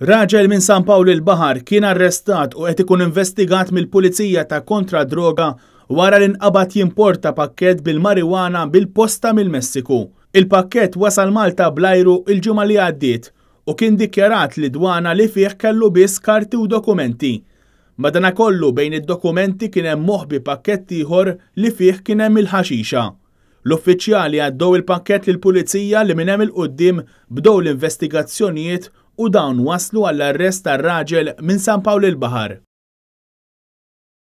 Raġel minn San Pawl il-Bahar kien arrestat u qed ikun investigat mill-Pulizija ta' kontra droga wara l-inqabat jimporta pakket bil marijuana bil-posta mill-Messiku. Il-pakket wasal Malta blajru il-ġimgħa li għaddiet u kien dikjarat li dwana li fih kellu biss karti u dokumenti. Madanakollu bejn id-dokumenti kien hemm moħbi pakket ieħor li fih kien hemm il-ħaxixa. L-uffiċjali għaddew il-pakket lill-Pulizija li minn hemm il-qudiem bdew l-investigazzjonijiet u dawn waslu għall-arrest tar-raġel minn San Pawl il-Bahar.